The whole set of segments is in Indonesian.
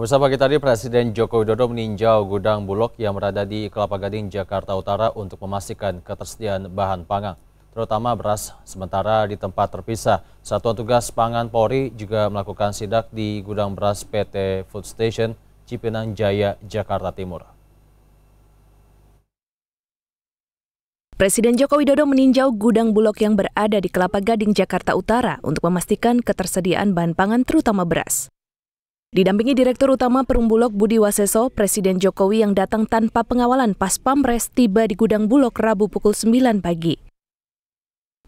Pemirsa pagi tadi Presiden Joko Widodo meninjau gudang Bulog yang berada di Kelapa Gading, Jakarta Utara untuk memastikan ketersediaan bahan pangan, terutama beras. Sementara di tempat terpisah, Satuan Tugas Pangan Polri juga melakukan sidak di gudang beras PT Food Station Cipinang Jaya, Jakarta Timur. Presiden Joko Widodo meninjau gudang Bulog yang berada di Kelapa Gading, Jakarta Utara untuk memastikan ketersediaan bahan pangan terutama beras. Didampingi Direktur Utama Perumbulok Budi Waseso, Presiden Jokowi yang datang tanpa pengawalan pas pamres tiba di gudang Bulog Rabu pukul 9 pagi.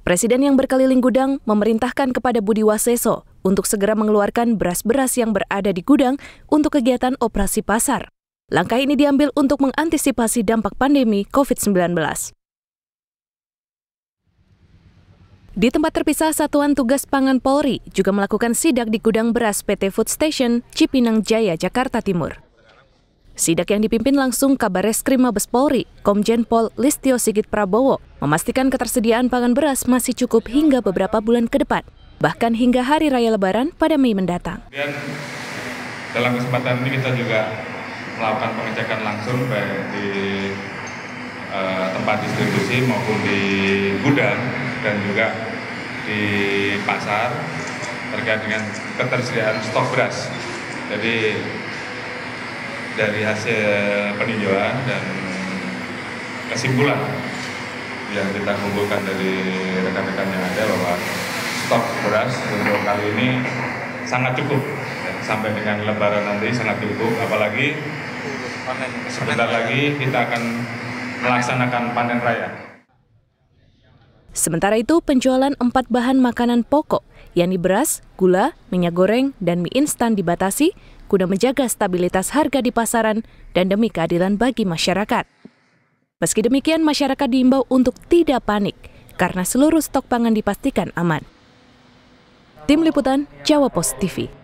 Presiden yang berkeliling gudang memerintahkan kepada Budi Waseso untuk segera mengeluarkan beras-beras yang berada di gudang untuk kegiatan operasi pasar. Langkah ini diambil untuk mengantisipasi dampak pandemi COVID-19. Di tempat terpisah, Satuan Tugas Pangan Polri juga melakukan sidak di gudang beras PT Food Station Cipinang Jaya, Jakarta Timur. Sidak yang dipimpin langsung kabar reskrim Mabes Polri, Komjen Pol Listio Sigit Prabowo, memastikan ketersediaan pangan beras masih cukup hingga beberapa bulan ke depan, bahkan hingga Hari Raya Lebaran pada Mei mendatang. Dan dalam kesempatan ini kita juga melakukan pengecekan langsung baik di eh, tempat distribusi maupun di gudang dan juga di pasar terkait dengan ketersediaan stok beras. Jadi dari hasil peninjauan dan kesimpulan yang kita kumpulkan dari rekan-rekan yang ada bahwa stok beras untuk kali ini sangat cukup sampai dengan lebaran nanti sangat cukup apalagi sebentar lagi kita akan melaksanakan panen raya. Sementara itu, penjualan empat bahan makanan pokok, yakni beras, gula, minyak goreng, dan mie instan dibatasi guna menjaga stabilitas harga di pasaran dan demi keadilan bagi masyarakat. Meski demikian, masyarakat diimbau untuk tidak panik karena seluruh stok pangan dipastikan aman. Tim Liputan Jawa Post TV